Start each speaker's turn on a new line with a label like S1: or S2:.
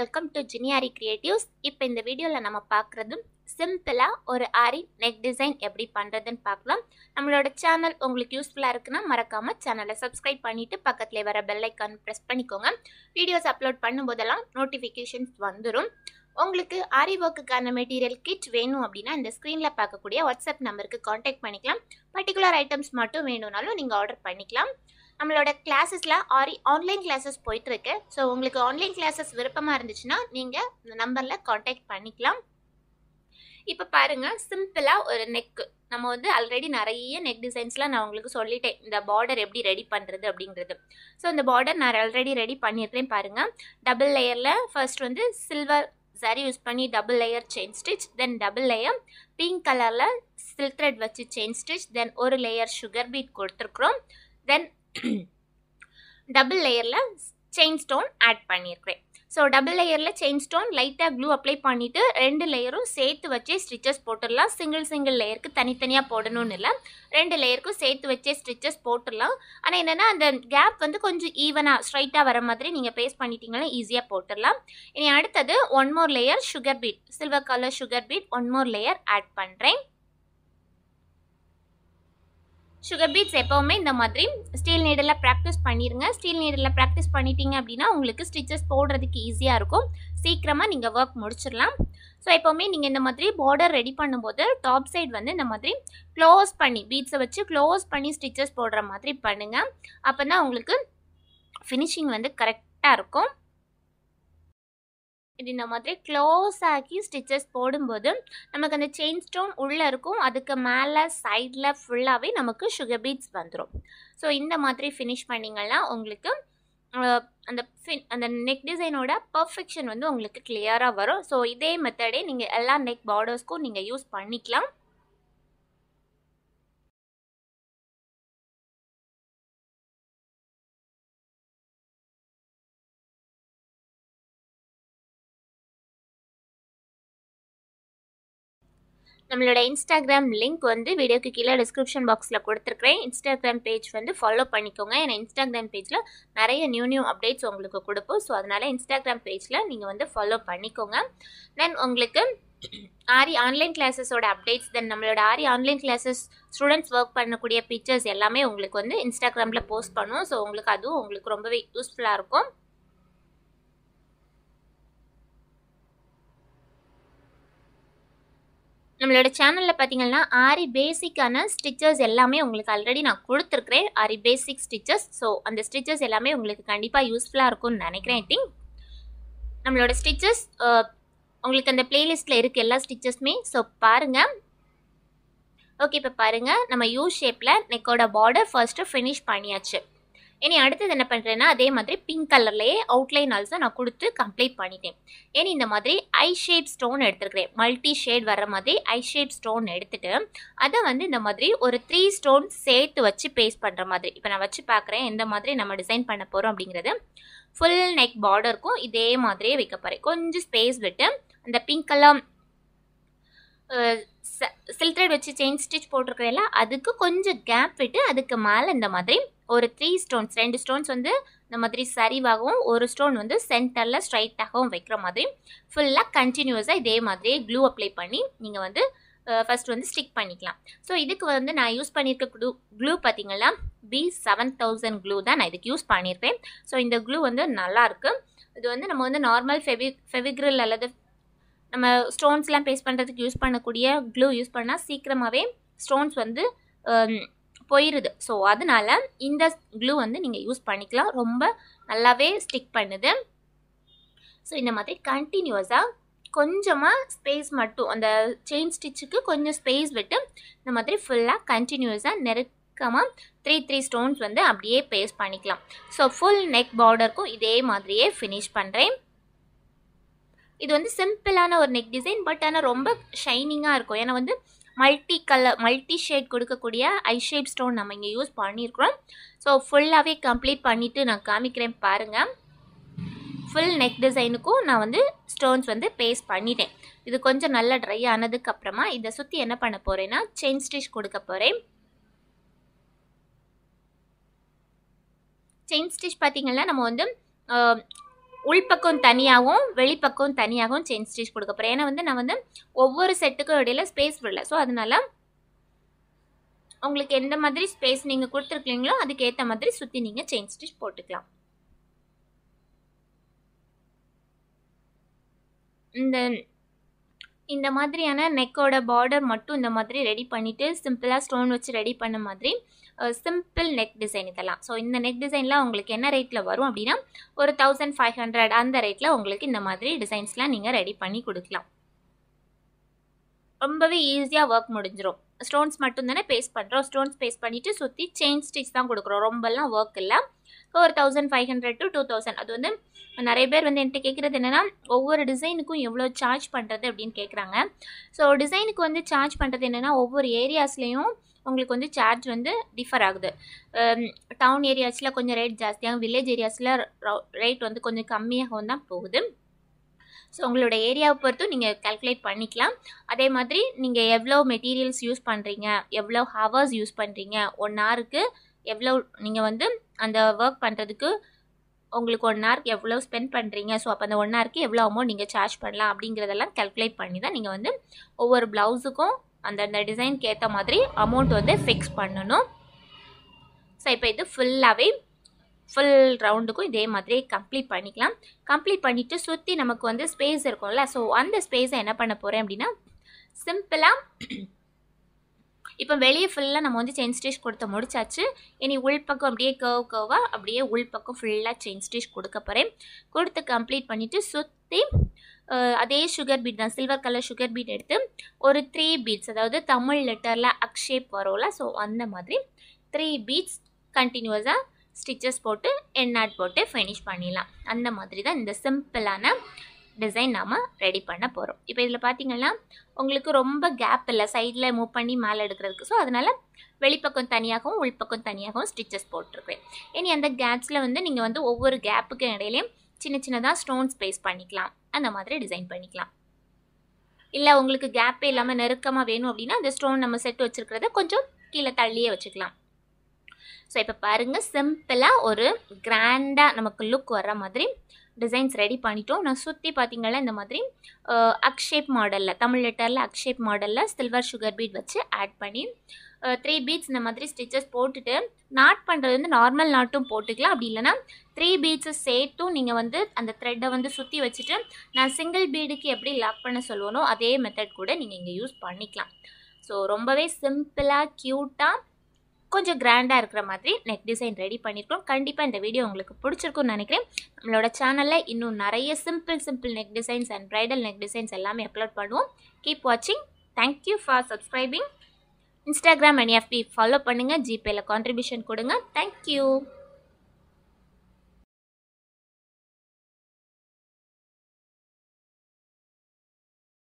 S1: welcome to ஜினியாரி creatives இப்போ இந்த வீடியோவில் நம்ம பார்க்குறது சிம்பிளாக ஒரு ஆரி நெக் டிசைன் எப்படி பண்ணுறதுன்னு பார்க்கலாம் நம்மளோட சேனல் உங்களுக்கு யூஸ்ஃபுல்லாக இருக்குன்னா மறக்காமல் சேனலை சப்ஸ்கிரைப் பண்ணிவிட்டு பக்கத்தில் வர பெல்லைக்கான் ப்ரெஸ் பண்ணிக்கோங்க வீடியோஸ் அப்லோட் பண்ணும்போதெல்லாம் நோட்டிஃபிகேஷன்ஸ் வந்துடும் உங்களுக்கு ஆரி ஒர்க்குக்கான மெட்டீரியல் கிட் வேணும் அப்படின்னா இந்த ஸ்க்ரீனில் பார்க்கக்கூடிய வாட்ஸ்அப் நம்பருக்கு காண்டாக்ட் பண்ணிக்கலாம் பர்டிகுலர் ஐட்டம்ஸ் மட்டும் வேணும்னாலும் நீங்கள் ஆர்டர் பண்ணிக்கலாம் நம்மளோட கிளாஸஸில் ஆரி ஆன்லைன் கிளாஸஸ் போயிட்டுருக்கு ஸோ உங்களுக்கு ஆன்லைன் கிளாஸஸ் விருப்பமாக இருந்துச்சுன்னா நீங்கள் இந்த நம்பரில் காண்டாக்ட் பண்ணிக்கலாம் இப்போ பாருங்கள் சிம்பிளாக ஒரு நெக்கு நம்ம வந்து ஆல்ரெடி நிறைய நெக் டிசைன்ஸ்லாம் நான் உங்களுக்கு சொல்லிட்டேன் இந்த பார்டர் எப்படி ரெடி பண்ணுறது அப்படிங்கிறது ஸோ இந்த பார்டர் நான் ஆல்ரெடி ரெடி பண்ணிடுறேன் பாருங்கள் டபுள் லேயரில் ஃபர்ஸ்ட் வந்து சில்வர் சாரி யூஸ் பண்ணி double layer chain stitch then double layer pink கலரில் சில்க் த்ரெட் வச்சு செயின் ஸ்டிச் தென் ஒரு லேயர் சுகர் பீட் கொடுத்துருக்குறோம் தென் டபுள் லேயரில் செயின் ஸ்டோன் ஆட் பண்ணியிருக்கிறேன் ஸோ டபுள் லேயரில் செயின் ஸ்டோன் லைட்டாக க்ளூ அப்ளை பண்ணிவிட்டு ரெண்டு லேயரும் சேர்த்து வச்சே ஸ்டிச்சஸ் போட்டுடலாம் சிங்கிள் சிங்கிள் லேயருக்கு தனித்தனியாக போடணும்னு இல்லை ரெண்டு லேயருக்கும் சேர்த்து வச்சே ஸ்டிச்சஸ் போட்டுடலாம் ஆனால் என்னென்னா அந்த கேப் வந்து கொஞ்சம் ஈவனாக ஸ்ட்ரைட்டாக வர மாதிரி நீங்கள் பேஸ் பண்ணிட்டீங்கன்னா ஈஸியாக போட்டுடலாம் இனி அடுத்தது one more layer sugar bead silver colour sugar bead one more layer add பண்ணுறேன் சுகர் பீட்ஸ் எப்போவுமே இந்த மாதிரி ஸ்டீல் நீடலில் ப்ராக்டிஸ் பண்ணிடுங்க ஸ்டீல் நீடலில் ப்ராக்டிஸ் பண்ணிட்டீங்க அப்படின்னா உங்களுக்கு ஸ்டிச்சஸ் போடுறதுக்கு ஈஸியாக இருக்கும் சீக்கிரமாக நீங்கள் ஒர்க் முடிச்சிடலாம் ஸோ எப்போவுமே நீங்கள் இந்த மாதிரி பார்டர் ரெடி பண்ணும்போது டாப் சைட் வந்து இந்த மாதிரி க்ளோஸ் பண்ணி பீட்ஸை வச்சு க்ளோஸ் பண்ணி ஸ்டிச்சஸ் போடுற மாதிரி பண்ணுங்கள் அப்போ தான் உங்களுக்கு ஃபினிஷிங் வந்து கரெக்டாக இருக்கும் இந்த மாதிரி க்ளோஸ் ஆக்கி ஸ்டிச்சஸ் போடும்போது நமக்கு அந்த செயின் ஸ்டோன் உள்ளே இருக்கும் அதுக்கு மேலே சைடில் ஃபுல்லாகவே நமக்கு சுகர் பீட்ஸ் வந்துடும் ஸோ இந்த மாதிரி ஃபினிஷ் பண்ணிங்கன்னா உங்களுக்கு அந்த ஃபின் அந்த நெக் டிசைனோட பர்ஃபெக்ஷன் வந்து உங்களுக்கு கிளியராக வரும் ஸோ இதே மெத்தடே நீங்கள் எல்லா நெக் பார்டர்ஸ்க்கும் நீங்கள் யூஸ் பண்ணிக்கலாம் நம்மளோட இன்ஸ்டாகிராம் லிங்க் வந்து வீடியோக்கு கீழே டிஸ்கிரிப்ஷன் பாக்ஸில் கொடுத்துருக்குறேன் இன்ஸ்டாகிராம் பேஜ் வந்து ஃபாலோ பண்ணிக்கோங்க ஏன்னா இன்ஸ்டாகிராம் பேஜில் நிறைய நியூ நியூ அப்டேட்ஸ் உங்களுக்கு கொடுப்போம் ஸோ அதனால் இன்ஸ்டாகிராம் பேஜில் நீங்கள் வந்து ஃபாலோ பண்ணிக்கோங்க தென் உங்களுக்கு ஆரி ஆன்லைன் கிளாஸஸோட அப்டேட்ஸ் தென் நம்மளோட Aari online classes students work பண்ணக்கூடிய பிக்சர்ஸ் எல்லாமே உங்களுக்கு வந்து இன்ஸ்டாகிராமில் போஸ்ட் பண்ணுவோம் ஸோ உங்களுக்கு அதுவும் உங்களுக்கு ரொம்பவே யூஸ்ஃபுல்லாக இருக்கும் நம்மளோட சேனலில் பார்த்தீங்கன்னா ஆரி பேசிக்கான ஸ்டிச்சஸ் எல்லாமே உங்களுக்கு ஆல்ரெடி நான் கொடுத்துருக்குறேன் ஆரி பேசிக் ஸ்டிச்சஸ் ஸோ அந்த ஸ்டிச்சஸ் எல்லாமே உங்களுக்கு கண்டிப்பாக யூஸ்ஃபுல்லாக இருக்கும்னு நினைக்கிறேன் ஐ திங்க் நம்மளோட ஸ்டிச்சஸ் உங்களுக்கு அந்த பிளேலிஸ்ட்டில் இருக்கு எல்லா ஸ்டிச்சஸுமே ஸோ பாருங்கள் ஓகே இப்போ பாருங்கள் நம்ம யூ ஷேப்பில் நெக்கோட பார்டர் ஃபர்ஸ்ட்டு ஃபினிஷ் பண்ணியாச்சு இனி அடுத்தது என்ன பண்ணுறேன்னா அதே மாதிரி பிங்க் கலர்லேயே அவுட்லைன் ஆல்சோ நான் கொடுத்து கம்ப்ளீட் பண்ணிட்டேன் இனி இந்த மாதிரி ஐ ஷேட் ஸ்டோன் எடுத்துருக்கிறேன் மல்டி ஷேட் வர மாதிரி ஐ ஷேட் ஸ்டோன் எடுத்துட்டு அதை வந்து இந்த மாதிரி ஒரு த்ரீ ஸ்டோன் சேர்த்து வச்சு பேஸ்ட் பண்ணுற மாதிரி இப்போ நான் வச்சு பார்க்குறேன் எந்த மாதிரி நம்ம டிசைன் பண்ண போகிறோம் அப்படிங்கிறது ஃபுல் நெக் பார்டருக்கும் இதே மாதிரியே வைக்க போகிறேன் கொஞ்சம் ஸ்பேஸ் விட்டு அந்த பிங்க் கலர் சில்த்ரெட் வச்சு செயின் ஸ்டிச் போட்டிருக்கிறேன்ல அதுக்கு கொஞ்சம் கேப் விட்டு அதுக்கு மேலே இந்த மாதிரி ஒரு த்ரீ ஸ்டோன்ஸ் ரெண்டு ஸ்டோன்ஸ் வந்து இந்த மாதிரி சரிவாகவும் ஒரு ஸ்டோன் வந்து சென்டரில் ஸ்ட்ரைட்டாகவும் வைக்கிற மாதிரி ஃபுல்லாக கண்டினியூஸாக இதே மாதிரியே க்ளூ அப்ளை பண்ணி நீங்கள் வந்து ஃபஸ்ட் வந்து ஸ்டிக் பண்ணிக்கலாம் ஸோ இதுக்கு வந்து நான் யூஸ் பண்ணியிருக்க க்ளூ க்ளூ பார்த்தீங்கன்னா பி செவன் தௌசண்ட் க்ளூ தான் நான் இதுக்கு யூஸ் பண்ணியிருப்பேன் ஸோ இந்த க்ளூ வந்து நல்லாயிருக்கு இது வந்து நம்ம வந்து நார்மல் ஃபெவி ஃபெவிக்ரில் அல்லது நம்ம ஸ்டோன்ஸ்லாம் பேஸ்ட் பண்ணுறதுக்கு யூஸ் பண்ணக்கூடிய க்ளூ யூஸ் பண்ணால் சீக்கிரமாகவே ஸ்டோன்ஸ் வந்து போயிடுது ஸோ அதனால் இந்த க்ளூ வந்து நீங்கள் யூஸ் பண்ணிக்கலாம் ரொம்ப நல்லாவே ஸ்டிக் பண்ணுது ஸோ இந்த மாதிரி கண்டினியூஸாக கொஞ்சமாக ஸ்பேஸ் மட்டும் அந்த செயின் ஸ்டிச்சுக்கு கொஞ்சம் ஸ்பேஸ் விட்டு இந்த மாதிரி ஃபுல்லாக கண்டினியூஸாக நெருக்கமாக த்ரீ த்ரீ ஸ்டோன்ஸ் வந்து அப்படியே பேஸ்ட் பண்ணிக்கலாம் ஸோ ஃபுல் நெக் பார்டருக்கும் இதே மாதிரியே ஃபினிஷ் பண்ணுறேன் இது வந்து சிம்பிளான ஒரு நெக் டிசைன் பட் ஆனால் ரொம்ப ஷைனிங்காக இருக்கும் ஏன்னா வந்து மல்டி கலர் மல்டி ஷேட் கொடுக்கக்கூடிய ஐ ஷேப் ஸ்டோன் நம்ம இங்கே யூஸ் பண்ணியிருக்கிறோம் ஸோ ஃபுல்லாகவே கம்ப்ளீட் பண்ணிவிட்டு நான் காமிக்கிறேன் பாருங்கள் ஃபுல் நெக் டிசைனுக்கும் நான் வந்து ஸ்டோன்ஸ் வந்து பேஸ்ட் பண்ணிட்டேன் இது கொஞ்சம் நல்லா ட்ரை ஆனதுக்கப்புறமா இதை சுற்றி என்ன பண்ண போகிறேன்னா செயின் ஸ்டிச் கொடுக்க போகிறேன் செயின் ஸ்டிச் பார்த்திங்கன்னா நம்ம வந்து உள்பக்கம் தனியாகவும் வெளிப்பக்கம் தனியாகவும் செயின் ஸ்டிச் கொடுக்க போகிறேன் ஏன்னா வந்து நான் வந்து ஒவ்வொரு செட்டுக்கும் இடையில ஸ்பேஸ் விடல ஸோ அதனால உங்களுக்கு எந்த மாதிரி ஸ்பேஸ் நீங்கள் கொடுத்துருக்கீங்களோ அதுக்கேற்ற மாதிரி சுற்றி நீங்கள் செயின் ஸ்டிச் போட்டுக்கலாம் இந்த இந்த மாதிரியான நெக்கோட பார்டர் மட்டும் இந்த மாதிரி ரெடி பண்ணிவிட்டு சிம்பிளாக ஸ்டோன் வச்சு ரெடி பண்ண மாதிரி சிம்பிள் நெக் டிசைன் இதெல்லாம் ஸோ இந்த நெக் டிசைன்லாம் உங்களுக்கு என்ன ரேட்டில் வரும் அப்படின்னா ஒரு தௌசண்ட் ஃபைவ் ஹண்ட்ரட் அந்த ரேட்டில் உங்களுக்கு இந்த மாதிரி டிசைன்ஸ்லாம் நீங்கள் ரெடி பண்ணி கொடுக்கலாம் ரொம்பவே ஈஸியாக ஒர்க் முடிஞ்சிடும் ஸ்டோன்ஸ் மட்டும் தானே பேஸ்ட் பண்ணுறோம் ஸ்டோன்ஸ் பேஸ்ட் பண்ணிவிட்டு சுற்றி செயின் ஸ்டிச் தான் கொடுக்குறோம் ரொம்பலாம் ஒர்க் இல்லை ஒரு thousand five hundred to two thousand அது வந்து நிறைய பேர் வந்து என்கிட்ட கேட்குறது என்னென்னா ஒவ்வொரு டிசைனுக்கும் எவ்வளோ சார்ஜ் பண்ணுறது அப்படின்னு கேட்குறாங்க ஸோ டிசைனுக்கு வந்து சார்ஜ் பண்ணுறது என்னென்னா ஒவ்வொரு ஏரியாஸ்லேயும் உங்களுக்கு வந்து சார்ஜ் வந்து டிஃபர் ஆகுது டவுன் ஏரியாஸில் கொஞ்சம் ரேட் ஜாஸ்தியாகும் வில்லேஜ் ஏரியாஸில் ரேட் வந்து கொஞ்சம் கம்மியாகவும் தான் போகுது ஸோ உங்களோட ஏரியாவை பொறுத்தும் நீங்கள் கால்குலேட் பண்ணிக்கலாம் அதே மாதிரி நீங்கள் எவ்வளோ மெட்டீரியல்ஸ் யூஸ் பண்ணுறீங்க எவ்வளோ ஹவர்ஸ் யூஸ் பண்ணுறீங்க ஒன் ஹவருக்கு எவ்வளோ நீங்கள் வந்து அந்த ஒர்க் பண்ணுறதுக்கு உங்களுக்கு ஒன் ஹவருக்கு எவ்வளோ ஸ்பெண்ட் பண்ணுறீங்க ஸோ அப்போ அந்த ஒன் ஹவருக்கு எவ்வளோ அமௌண்ட் நீங்கள் சார்ஜ் பண்ணலாம் அப்படிங்கிறதெல்லாம் கல்குலேட் பண்ணி தான் நீங்கள் வந்து ஒவ்வொரு ப்ளவுஸுக்கும் அந்தந்த டிசைனுக்கு ஏற்ற மாதிரி அமௌண்ட் வந்து ஃபிக்ஸ் பண்ணணும் ஸோ இப்போ இது ஃபுல்லாகவே ஃபுல் ரவுண்டுக்கும் இதே மாதிரி கம்ப்ளீட் பண்ணிக்கலாம் கம்ப்ளீட் பண்ணிவிட்டு சுற்றி நமக்கு வந்து ஸ்பேஸ் இருக்கும்ல ஸோ அந்த ஸ்பேஸை என்ன பண்ண போகிறேன் அப்படின்னா சிம்பிளாக இப்போ வெளியே ஃபுல்லாக நம்ம வந்து செயின் ஸ்டிச் கொடுத்து முடிச்சாச்சு இனி உள்பக்கம் அப்படியே கர்வ் கர்வாக அப்படியே உள்பக்கம் ஃபுல்லாக செயின் ஸ்டிச் கொடுக்க போகிறேன் கொடுத்து கம்ப்ளீட் பண்ணிவிட்டு சுற்றி அதே சுகர் பீட் தான் சில்வர் கலர் சுகர் பீட் எடுத்து ஒரு த்ரீ பீட்ஸ் அதாவது தமிழ் லெட்டரில் அக்ஷேப் வரும்ல ஸோ அந்த மாதிரி த்ரீ பீட்ஸ் கண்டினியூஸாக ஸ்டிச்சஸ் போட்டு எண்ணாட் போட்டு ஃபினிஷ் பண்ணிடலாம் அந்த மாதிரி தான் இந்த சிம்பிளான டிசைன் நாம் ரெடி பண்ண போகிறோம் இப்போ இதில் பார்த்தீங்கன்னா உங்களுக்கு ரொம்ப கேப் இல்லை சைடில் மூவ் பண்ணி மேலே எடுக்கிறதுக்கு ஸோ அதனால் வெளிப்பக்கம் தனியாகவும் உள்பக்கம் தனியாகவும் ஸ்டிச்சஸ் போட்டிருக்கேன் இனி அந்த கேப்ஸில் வந்து நீங்கள் வந்து ஒவ்வொரு கேப்புக்கும் இடையிலையும் சின்ன சின்னதாக ஸ்டோன்ஸ் பேஸ் பண்ணிக்கலாம் அந்த மாதிரி டிசைன் பண்ணிக்கலாம் இல்லை உங்களுக்கு கேப்பே இல்லாமல் நெருக்கமாக வேணும் அப்படின்னா அந்த ஸ்டோன் நம்ம செட் வச்சுருக்கிறத கொஞ்சம் கீழே தள்ளியே வச்சுக்கலாம் ஸோ இப்போ பாருங்கள் சிம்பிளாக ஒரு கிராண்டாக நமக்கு லுக் வர்ற மாதிரி டிசைன்ஸ் ரெடி பண்ணிட்டோம் நான் சுற்றி பார்த்திங்கன்னா இந்த மாதிரி அக்ஷேப் மாடலில் தமிழ் லெட்டரில் அக்ஷேப் மாடலில் சில்வர் சுகர் பீட் வச்சு ஆட் பண்ணி த்ரீ பீட்ஸ் இந்த மாதிரி ஸ்டிச்சஸ் போட்டுட்டு நாட் பண்ணுறது வந்து நார்மல் நாட்டும் போட்டுக்கலாம் அப்படி இல்லைனா த்ரீ பீட்ஸை சேர்த்தும் நீங்கள் வந்து அந்த த்ரெட்டை வந்து சுற்றி வச்சுட்டு நான் சிங்கிள் பீடுக்கு எப்படி லாக் பண்ண சொல்லுவோனோ அதே மெத்தட் கூட நீங்கள் இங்கே யூஸ் பண்ணிக்கலாம் ஸோ ரொம்பவே சிம்பிளாக க்யூட்டாக கொஞ்சம் கிராண்டாக இருக்கிற மாதிரி நெக் டிசைன் ரெடி பண்ணியிருக்கோம் கண்டிப்பாக இந்த வீடியோ உங்களுக்கு பிடிச்சிருக்கும்னு நினைக்கிறேன் நம்மளோட சேனலில் இன்னும் நிறைய simple simple neck designs and bridal neck designs எல்லாமே அப்லோட் பண்ணுவோம் கீப் வாட்சிங் thank you for subscribing Instagram and FB follow பண்ணுங்கள் ஜிபேயில் கான்ட்ரிபியூஷன் கொடுங்க தேங்க்யூ